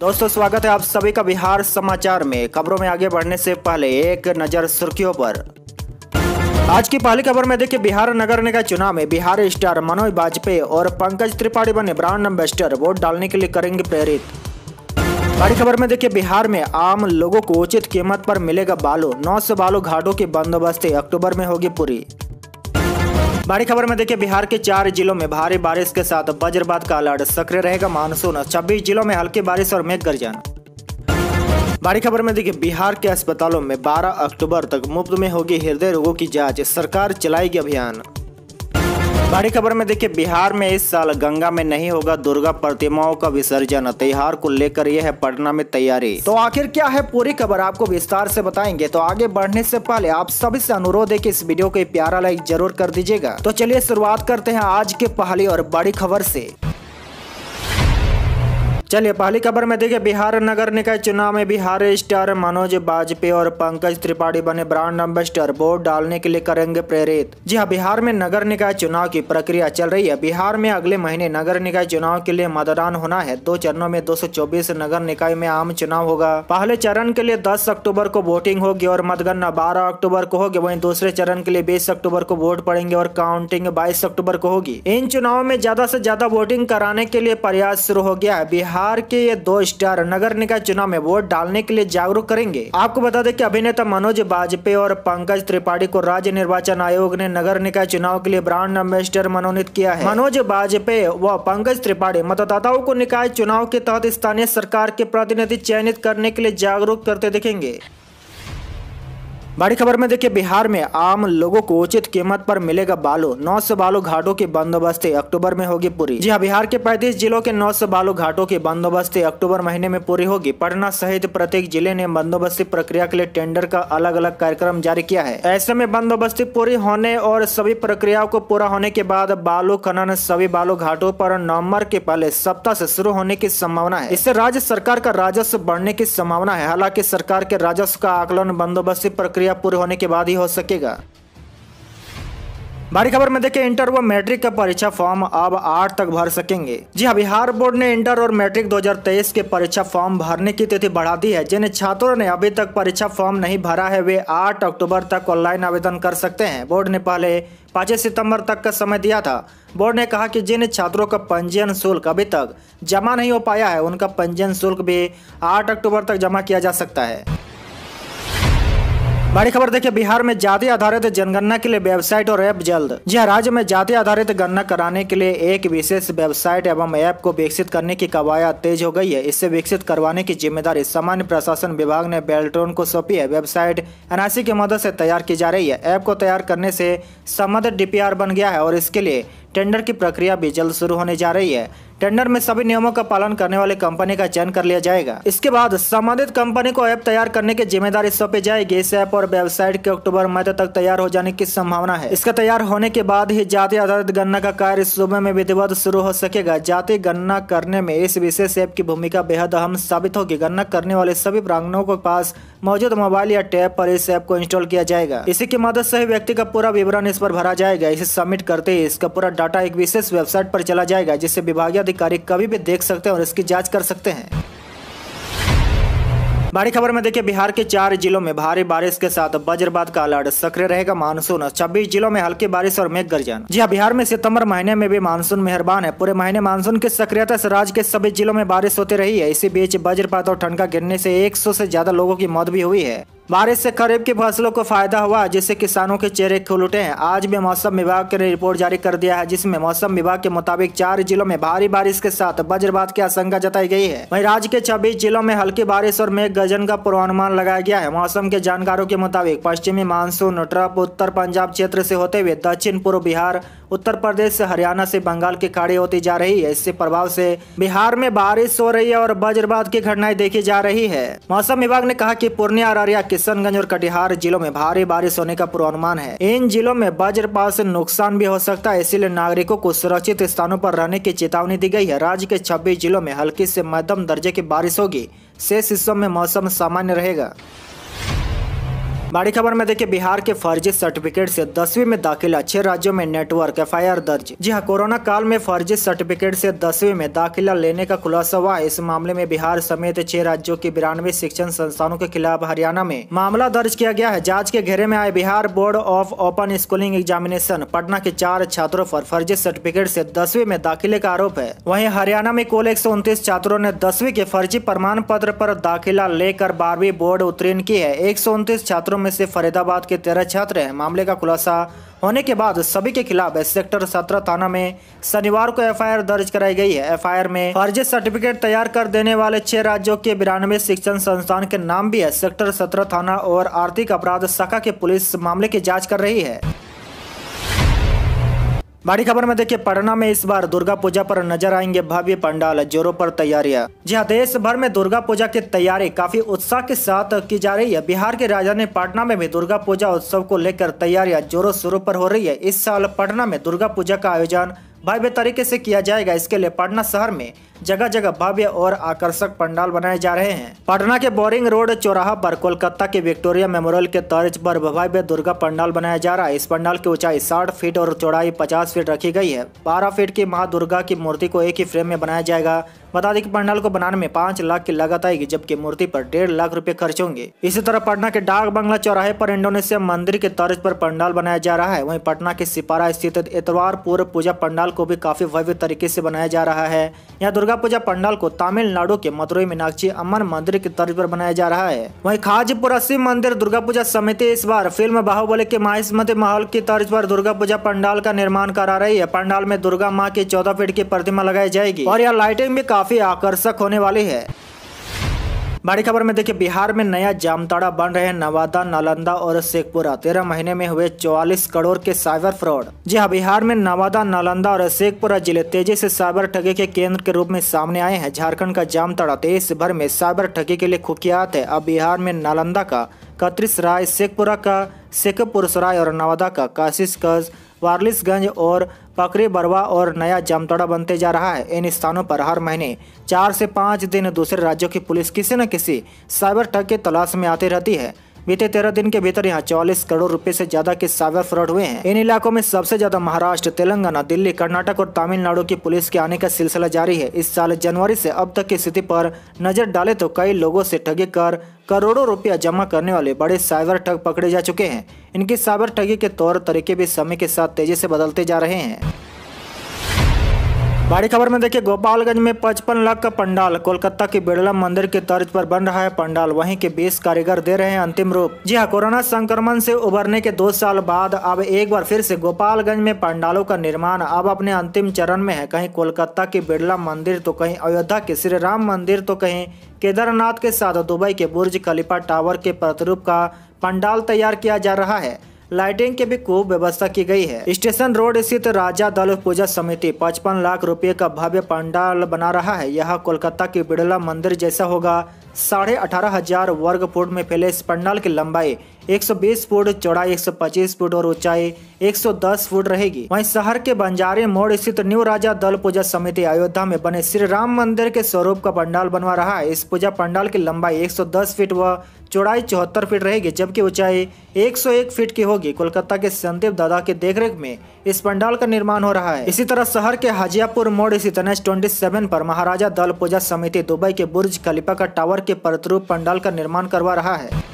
दोस्तों स्वागत है आप सभी का बिहार समाचार में खबरों में आगे बढ़ने से पहले एक नज़र सुर्खियों पर आज की पहली खबर में देखिए बिहार नगर निगम चुनाव में बिहार स्टार मनोज वाजपेयी और पंकज त्रिपाठी बने ब्रांड एम्बेसडर वोट डालने के लिए करेंगे प्रेरित बड़ी खबर में देखिए बिहार में आम लोगों को उचित कीमत पर मिलेगा बालू नौ सौ बालू घाटों की बंदोबस्ती अक्टूबर में होगी पूरी बड़ी खबर में देखिए बिहार के चार जिलों में भारी बारिश के साथ वज्रपात का अलर्ट सक्रिय रहेगा मानसून छब्बीस जिलों में हल्की बारिश और मेघ गर्जन बड़ी खबर में देखिए बिहार के अस्पतालों में 12 अक्टूबर तक मुफ्त में होगी हृदय रोगों की जांच सरकार चलाएगी अभियान बड़ी खबर में देखिए बिहार में इस साल गंगा में नहीं होगा दुर्गा प्रतिमाओं का विसर्जन त्यौहार को लेकर यह है पटना में तैयारी तो आखिर क्या है पूरी खबर आपको विस्तार से बताएंगे तो आगे बढ़ने से पहले आप सभी से अनुरोध है कि इस वीडियो को प्यारा लाइक जरूर कर दीजिएगा तो चलिए शुरुआत करते हैं आज के पहली और बड़ी खबर ऐसी चलिए पहली खबर में देखिए बिहार नगर निकाय चुनाव में बिहार स्टार मनोज बाजपेयी और पंकज त्रिपाठी बने ब्रांड एम्बेसडर वोट डालने के लिए करेंगे प्रेरित जी हाँ बिहार में नगर निकाय चुनाव की प्रक्रिया चल रही है बिहार में अगले महीने नगर निकाय चुनाव के लिए मतदान होना है दो चरणों में दो नगर निकाय में आम चुनाव होगा पहले चरण के लिए दस अक्टूबर को वोटिंग होगी और मतगणना बारह अक्टूबर को होगी वही दूसरे चरण के लिए बीस अक्टूबर को वोट पड़ेंगे और काउंटिंग बाईस अक्टूबर को होगी इन चुनाव में ज्यादा ऐसी ज्यादा वोटिंग कराने के लिए प्रयास शुरू हो गया है बिहार बिहार के ये दो स्टार नगर निकाय चुनाव में वोट डालने के लिए जागरूक करेंगे आपको बता दें कि अभिनेता मनोज बाजपेयी और पंकज त्रिपाठी को राज्य निर्वाचन आयोग ने नगर निकाय चुनाव के लिए ब्रांड एम्बेसडर मनोनीत किया है मनोज बाजपेयी व पंकज त्रिपाठी मतदाताओं को निकाय चुनाव के तहत स्थानीय सरकार के प्रतिनिधि चयनित करने के लिए जागरूक करते दिखेंगे बड़ी खबर में देखिए बिहार में आम लोगों को उचित कीमत पर मिलेगा बालू नौ सौ बालू घाटों की बंदोबस्ती अक्टूबर में होगी पूरी जी हाँ बिहार के पैंतीस जिलों के नौ सौ बालू घाटों की बंदोबस्ती अक्टूबर महीने में पूरी होगी पटना सहित प्रत्येक जिले ने बंदोबस्ती प्रक्रिया के लिए टेंडर का अलग अलग कार्यक्रम जारी किया है ऐसे में बंदोबस्ती पूरी होने और सभी प्रक्रियाओं को पूरा होने के बाद बालू खनन सभी बालू घाटों पर नवम्बर के पहले सप्ताह ऐसी शुरू होने की संभावना है इससे राज्य सरकार का राजस्व बढ़ने की संभावना है हालांकि सरकार के राजस्व का आकलन बंदोबस्ती प्रक्रिया प्रक्रिया पूरी होने के बाद ही हो सकेगा बारी खबर में देखिए इंटर व मैट्रिक का परीक्षा फॉर्म अब 8 तक भर सकेंगे जी हाँ बिहार बोर्ड ने इंटर और मैट्रिक 2023 के परीक्षा फॉर्म भरने की तिथि बढ़ा दी है जिन छात्रों ने अभी तक परीक्षा फॉर्म नहीं भरा है वे 8 अक्टूबर तक ऑनलाइन आवेदन कर सकते हैं बोर्ड ने पहले पाँच सितंबर तक का समय दिया था बोर्ड ने कहा कि जिन छात्रों का पंजीयन शुल्क अभी तक जमा नहीं हो पाया है उनका पंजीयन शुल्क भी आठ अक्टूबर तक जमा किया जा सकता है बड़ी खबर देखिए बिहार में जाति आधारित जनगणना के लिए वेबसाइट और ऐप जल्द जी हाँ, राज्य में जाति आधारित गणना कराने के लिए एक विशेष वेबसाइट एवं ऐप को विकसित करने की कवायद तेज हो गई है इसे विकसित करवाने की जिम्मेदारी सामान्य प्रशासन विभाग ने बेल्ट्रोन को सौंपी है वेबसाइट एनआईसी की मदद ऐसी तैयार की जा रही है ऐप को तैयार करने से संबंधित डी बन गया है और इसके लिए टेंडर की प्रक्रिया भी जल्द शुरू होने जा रही है टेंडर में सभी नियमों का पालन करने वाले कंपनी का चयन कर लिया जाएगा इसके बाद संबंधित कंपनी को ऐप तैयार करने की जिम्मेदारी सौंपी जाएगी इस ऐप और वेबसाइट के अक्टूबर मध्य तक तैयार हो जाने की संभावना है इसका तैयार होने के बाद ही जाति आधारित गणना का कार्य सूबे में विधिवत शुरू हो सकेगा जाति गणना करने में इस विशेष ऐप की भूमिका बेहद अहम साबित होगी गणना करने वाले सभी प्रांगणों के पास मौजूद मोबाइल या टैब पर इस ऐप को इंस्टॉल किया जाएगा इसी की मदद से ही व्यक्ति का पूरा विवरण इस पर भरा जाएगा इसे सबमिट करते ही इसका पूरा डाटा एक विशेष वेबसाइट पर चला जाएगा जिसे विभागीय अधिकारी कभी भी देख सकते हैं और इसकी जाँच कर सकते हैं बड़ी खबर में देखिए बिहार के चार जिलों में भारी बारिश के साथ वज्रपात का अलर्ट सक्रिय रहेगा मानसून 26 जिलों में हल्की बारिश और मेघ गर्जन जी हाँ बिहार में सितंबर महीने में भी मानसून मेहरबान है पूरे महीने मानसून की सक्रियता से राज्य के सभी जिलों में बारिश होती रही है इसी बीच वज्रपात और ठंड का गिरने से एक से ज्यादा लोगों की मौत भी हुई है बारिश से खरीफ की फसलों को फायदा हुआ जिससे किसानों के चेहरे खुल उठे हैं आज भी मौसम विभाग ने रिपोर्ट जारी कर दिया है जिसमें मौसम विभाग के मुताबिक चार जिलों में भारी बारिश के साथ वज्रपात की आशंका जताई गई है वहीं राज्य के छब्बीस जिलों में हल्की बारिश और मेघ गर्जन का पूर्वानुमान लगाया गया है मौसम के जानकारों के मुताबिक पश्चिमी मानसून ट्रप उत्तर पंजाब क्षेत्र ऐसी होते हुए दक्षिण पूर्व बिहार उत्तर प्रदेश से हरियाणा से बंगाल की खाड़ी होती जा रही है इससे प्रभाव से बिहार में बारिश हो रही है और वज्रपात की घटनाएं देखी जा रही है मौसम विभाग ने कहा की पूर्णिया और के किशनगंज और कटिहार जिलों में भारी बारिश होने का पूर्वानुमान है इन जिलों में वज्रपात से नुकसान भी हो सकता है इसलिए नागरिकों को सुरक्षित स्थानों पर रहने की चेतावनी दी गई है राज्य के छब्बीस जिलों में हल्की से मध्यम दर्जे की बारिश होगी शेष हिस्सों में मौसम सामान्य रहेगा बड़ी खबर में देखिए बिहार के फर्जी सर्टिफिकेट से दसवीं में दाखिला छह राज्यों में नेटवर्क एफ दर्ज जी हाँ कोरोना काल में फर्जी सर्टिफिकेट से दसवीं में दाखिला लेने का खुलासा हुआ इस मामले में बिहार समेत छह राज्यों के बिरानवे शिक्षण संस्थानों के खिलाफ हरियाणा में मामला दर्ज किया गया है जाँच के घेरे में आए Bihar board of open schooling examination Patna के चार छात्रों आरोप फर्जी सर्टिफिकेट ऐसी दसवीं में दाखिले का आरोप है वही हरियाणा में कुल एक छात्रों ने दसवीं के फर्जी प्रमाण पत्र आरोप दाखिला लेकर बारहवीं बोर्ड उत्तीर्ण की है एक छात्रों छात्रों में से फरीदाबाद के तेरह छात्र हैं मामले का खुलासा होने के बाद सभी के खिलाफ सेक्टर सत्रह थाना में शनिवार को एफआईआर दर्ज कराई गई है एफआईआर में फर्जी सर्टिफिकेट तैयार कर देने वाले छह राज्यों के बिरानवे शिक्षण संस्थान के नाम भी है सेक्टर सत्रह थाना और आर्थिक अपराध शाखा के पुलिस मामले की जाँच कर रही है बड़ी खबर में देखिए पटना में इस बार दुर्गा पूजा पर नजर आएंगे भव्य पंडाल जोरों पर तैयारियां जी हाँ देश भर में दुर्गा पूजा की तैयारी काफी उत्साह के साथ की जा रही है बिहार की राजधानी पटना में भी दुर्गा पूजा उत्सव को लेकर तैयारियां जोरों शोरों पर हो रही है इस साल पटना में दुर्गा पूजा का आयोजन भव्य तरीके से किया जाएगा इसके लिए पटना शहर में जगह जगह भव्य और आकर्षक पंडाल बनाए जा रहे हैं पटना के बोरिंग रोड चौराहा पर कोलकाता के विक्टोरिया मेमोरियल के तर्ज पर भव्य दुर्गा पंडाल बनाया जा रहा है इस पंडाल की ऊंचाई साठ फीट और चौड़ाई पचास फीट रखी गई है बारह फीट की माँ दुर्गा की मूर्ति को एक ही फ्रेम में बनाया जाएगा बता दें कि पंडाल को बनाने में पाँच लाख की लागत आएगी जबकि मूर्ति पर डेढ़ लाख रूपए खर्च होंगे इसी तरह पटना के डाक बंगला चौराहे पर इंडोनेशिया मंदिर के तर्ज पर पंडाल बनाया जा रहा है वही पटना के सिपारा स्थित इतवार पूर्व पूजा पंडाल पंडाल को भी काफ़ी भव्य तरीके से बनाया जा रहा है यहाँ दुर्गा पूजा पंडाल को तमिलनाडु के मदुरई मीनाक्षी अमन मंदिर के तर्ज पर बनाया जा रहा है वहीं खाजपुर शिव मंदिर दुर्गा पूजा समिति इस बार फिल्म बाहुबली के माहिस्मती माहौल की तर्ज पर दुर्गा पूजा पंडाल का निर्माण करा रही है पंडाल में दुर्गा माँ की चौदह फीट की प्रतिमा लगाई जाएगी और यह लाइटिंग भी काफी आकर्षक होने वाली है बड़ी खबर में देखिए बिहार में नया जामताड़ा बन रहे नवादा नालंदा और शेखपुरा तेरह महीने में हुए चौवालीस करोड़ के साइबर फ्रॉड जी हाँ बिहार में नवादा नालंदा और शेखपुरा जिले तेजी से साइबर ठगी के केंद्र के रूप में सामने आए हैं झारखंड का जामताड़ा देश भर में साइबर ठगी के लिए खुफियात है अब बिहार में नालंदा का कतरिस राय शेखपुरा का शेखपुर सराय और नवादा का काशिश वारलिसगंज और पकरे बरवा और नया जमतड़ा बनते जा रहा है इन स्थानों पर हर महीने चार से पाँच दिन दूसरे राज्यों की पुलिस किसी न किसी साइबर ठग की तलाश में आती रहती है बीते तेरह दिन के भीतर यहाँ चौलीस करोड़ रूपए ऐसी ज्यादा के साइबर फ्रॉड हुए हैं इन इलाकों में सबसे ज्यादा महाराष्ट्र तेलंगाना दिल्ली कर्नाटक और तमिलनाडु की पुलिस के आने का सिलसिला जारी है इस साल जनवरी से अब तक की स्थिति पर नजर डाले तो कई लोगों से ठगी कर करोड़ों रुपया जमा करने वाले बड़े साइबर ठग पकड़े जा चुके हैं इनकी साइबर ठगी के तौर तरीके भी समय के साथ तेजी से बदलते जा रहे हैं बड़ी खबर में देखिए गोपालगंज में पचपन लाख का पंडाल कोलकाता के बिड़ला मंदिर के तर्ज पर बन रहा है पंडाल वहीं के 20 कारीगर दे रहे हैं अंतिम रूप जी हाँ कोरोना संक्रमण से उभरने के दो साल बाद अब एक बार फिर से गोपालगंज में पंडालों का निर्माण अब अपने अंतिम चरण में है कहीं कोलकाता के बिड़ला मंदिर तो कहीं अयोध्या के श्री राम मंदिर तो कहीं केदारनाथ के साथ दुबई के बुर्ज खलीफा टावर के प्रतिरूप का पंडाल तैयार किया जा रहा है लाइटिंग की भी खूब व्यवस्था की गई है स्टेशन रोड स्थित राजा दल पूजा समिति पचपन लाख रुपए का भव्य पंडाल बना रहा है यह कोलकाता के बिड़ला मंदिर जैसा होगा साढ़े अठारह हजार वर्ग फुट में फैले इस पंडाल की लंबाई 120 फुट चौड़ाई 125 फुट और ऊंचाई 110 फुट रहेगी वहीं शहर के बंजारे मोड़ स्थित न्यू राजा दल पूजा समिति अयोध्या में बने श्री राम मंदिर के स्वरूप का पंडाल बनवा रहा है इस पूजा पंडाल की लंबाई 110 फीट व चौड़ाई चौहत्तर फीट रहेगी जबकि ऊंचाई 101 फीट की होगी कोलकाता के संदीप दादा के देखरेख में इस पंडाल का निर्माण हो रहा है इसी तरह शहर के हाजियापुर मोड़ स्थित एन ट्वेंटी सेवन पर महाराजा दल पूजा समिति दुबई के बुर्ज खलीफा का टावर के प्रतिरूप पंडाल का निर्माण करवा रहा है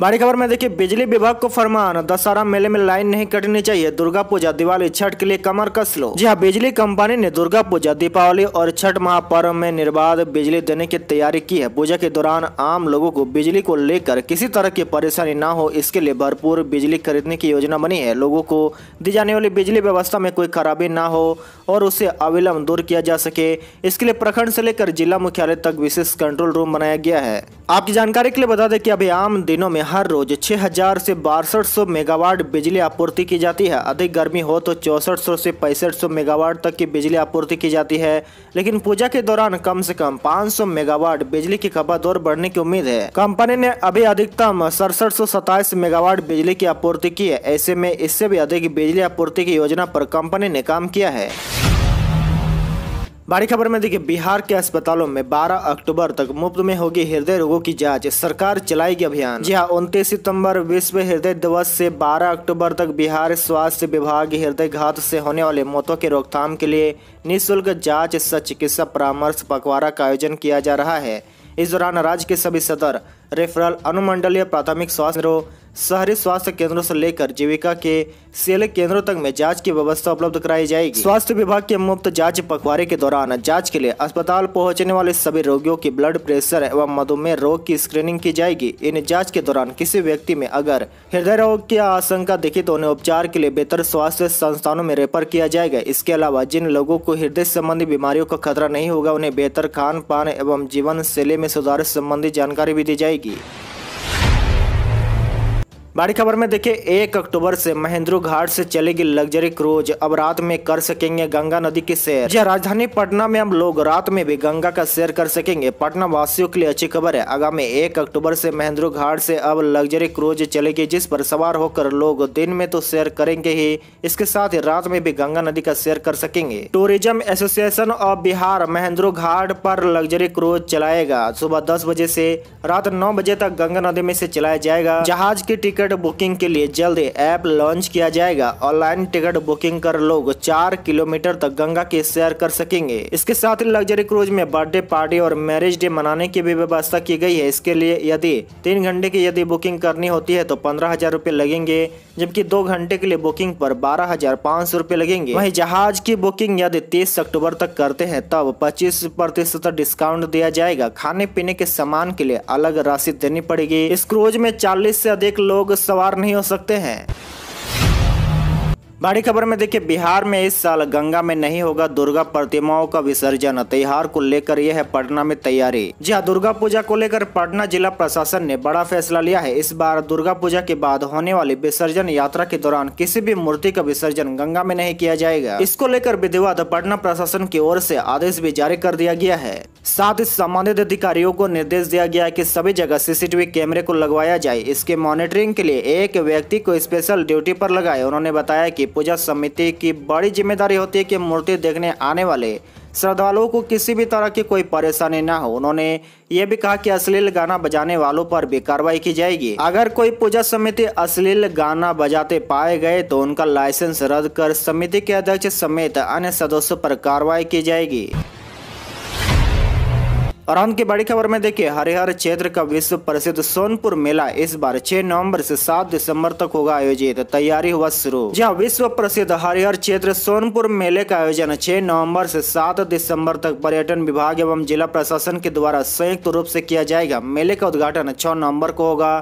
बड़ी खबर में देखिए बिजली विभाग को फरमान दशहरा मेले में लाइन नहीं कटनी चाहिए दुर्गा पूजा दिवाली छठ के लिए कमर कस लो जी हाँ बिजली कंपनी ने दुर्गा पूजा दीपावली और छठ महापर्व में निर्बाध बिजली देने की तैयारी की है पूजा के दौरान आम लोगों को बिजली को लेकर किसी तरह की परेशानी न हो इसके लिए भरपूर बिजली खरीदने की योजना बनी है लोगों को दी जाने वाली बिजली व्यवस्था में कोई खराबी न हो और उसे अविलंब दूर किया जा सके इसके लिए प्रखंड से लेकर जिला मुख्यालय तक विशेष कंट्रोल रूम बनाया गया है आपकी जानकारी के लिए बता दें कि अभी आम दिनों में हर रोज 6000 से बासठ मेगावाट बिजली आपूर्ति की जाती है अधिक गर्मी हो तो चौंसठ से पैंसठ मेगावाट तक की बिजली आपूर्ति की जाती है लेकिन पूजा के दौरान कम से कम 500 मेगावाट बिजली की खपत और बढ़ने की उम्मीद है कंपनी ने अभी अधिकतम सड़सठ मेगावाट बिजली की आपूर्ति की है ऐसे में इससे भी अधिक बिजली आपूर्ति की योजना आरोप कंपनी ने काम किया है बड़ी खबर में देखिए बिहार के अस्पतालों में 12 अक्टूबर तक मुफ्त में होगी हृदय रोगों की जांच सरकार चलाएगी अभियान जी हाँ उनतीस सितम्बर विश्व हृदय दिवस से 12 अक्टूबर तक बिहार स्वास्थ्य विभाग हृदय घात से होने वाले मौतों की रोकथाम के लिए निःशुल्क जाँच स चिकित्सा परामर्श पखवाड़ा का आयोजन किया जा रहा है इस दौरान राज्य के सभी सदर रेफरल अनुमंडलीय प्राथमिक स्वास्थ्य केंद्रों शहरी स्वास्थ्य केंद्रों से लेकर जीविका के सेल केंद्रों तक में जांच की व्यवस्था उपलब्ध कराई जाएगी स्वास्थ्य विभाग के मुफ्त जांच पखवाड़े के दौरान जांच के लिए अस्पताल पहुंचने वाले सभी रोगियों की ब्लड प्रेशर एवं मधुमेह रोग की स्क्रीनिंग की जाएगी इन जांच के दौरान किसी व्यक्ति में अगर हृदय रोग की आशंका दिखे तो उन्हें उपचार के लिए बेहतर स्वास्थ्य संस्थानों में रेफर किया जाएगा इसके अलावा जिन लोगों को हृदय संबंधी बीमारियों का खतरा नहीं होगा उन्हें बेहतर खान पान एवं जीवन शैली में सुधार संबंधी जानकारी भी दी जाएगी जाएगी बड़ी खबर में देखिए एक अक्टूबर से महेंद्र घाट से चलेगी लग्जरी क्रूज अब रात में कर सकेंगे गंगा नदी की सैर जी राजधानी पटना में हम लोग रात में भी गंगा का सैर कर सकेंगे पटना वासियों के लिए अच्छी खबर है आगामी एक अक्टूबर से महेंद्र घाट से अब लग्जरी क्रूज चलेगी जिस पर सवार होकर लोग दिन में तो सैर करेंगे ही इसके साथ ही रात में भी गंगा नदी का सैर कर सकेंगे tourism association of Bihar Mahendra Ghat पर लग्जरी क्रूज चलाएगा सुबह दस बजे से रात नौ बजे तक गंगा नदी में से चलाया जाएगा जहाज की टिकट टिकट बुकिंग के लिए जल्द ऐप लॉन्च किया जाएगा ऑनलाइन टिकट बुकिंग कर लोग चार किलोमीटर तक गंगा की सैर कर सकेंगे इसके साथ ही लग्जरी क्रूज में बर्थडे पार्टी और मैरिज डे मनाने की भी व्यवस्था की गई है इसके लिए यदि तीन घंटे की यदि बुकिंग करनी होती है तो पंद्रह हजार रूपए लगेंगे जबकि दो घंटे के लिए बुकिंग पर बारह हजार पाँच सौ रूपए लगेंगे वही जहाज की बुकिंग यदि तीस अक्टूबर तक करते हैं तब पच्चीस प्रतिशत डिस्काउंट दिया जाएगा खाने पीने के सामान के लिए अलग राशि देनी पड़ेगी इस क्रूज में चालीस से अधिक लोग लोग सवार नहीं हो सकते हैं बड़ी खबर में देखिए बिहार में इस साल गंगा में नहीं होगा दुर्गा प्रतिमाओं का विसर्जन त्योहार को लेकर यह है पटना में तैयारी जी हाँ दुर्गा पूजा को लेकर पटना जिला प्रशासन ने बड़ा फैसला लिया है इस बार दुर्गा पूजा के बाद होने वाली विसर्जन यात्रा के दौरान किसी भी मूर्ति का विसर्जन गंगा में नहीं किया जाएगा इसको लेकर विधिवत पटना प्रशासन की ओर ऐसी आदेश भी जारी कर दिया गया है साथ ही संबंधित अधिकारियों को निर्देश दिया गया है कि सभी जगह सीसीटीवी कैमरे को लगवाया जाए इसके मॉनिटरिंग के लिए एक व्यक्ति को स्पेशल ड्यूटी पर लगाए उन्होंने बताया कि पूजा समिति की बड़ी जिम्मेदारी होती है कि मूर्ति देखने आने वाले श्रद्धालुओं को किसी भी तरह की कोई परेशानी ना हो उन्होंने ये भी कहा कि अश्लील गाना बजाने वालों पर भी कार्रवाई की जाएगी अगर कोई पूजा समिति अश्लील गाना बजाते पाए गए तो उनका लाइसेंस रद्द कर समिति के अध्यक्ष समेत अन्य सदस्यों पर कार्रवाई की जाएगी और अंत की बड़ी खबर में देखिए हरिहर क्षेत्र का विश्व प्रसिद्ध सोनपुर मेला इस बार 6 नवंबर से 7 दिसंबर तक होगा आयोजित तैयारी हुआ शुरू जहां विश्व प्रसिद्ध हरिहर क्षेत्र सोनपुर मेले का आयोजन 6 नवंबर से 7 दिसंबर तक पर्यटन विभाग एवं जिला प्रशासन के द्वारा संयुक्त रूप से किया जाएगा मेले का उद्घाटन छह नवम्बर को होगा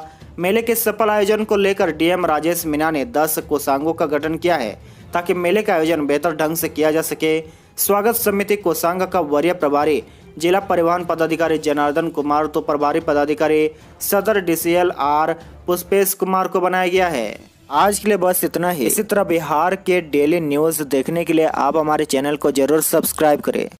मेले के सफल आयोजन को लेकर डीएम राजेश मीना ने दस कोषांगों का गठन किया है ताकि मेले का आयोजन बेहतर ढंग से किया जा सके स्वागत समिति कोसांग का वरीय प्रभारी जिला परिवहन पदाधिकारी जनार्दन कुमार तो प्रभारी पदाधिकारी सदर डीसीएल आर पुष्पेश कुमार को बनाया गया है आज के लिए बस इतना ही इसी तरह बिहार के डेली न्यूज देखने के लिए आप हमारे चैनल को जरूर सब्सक्राइब करें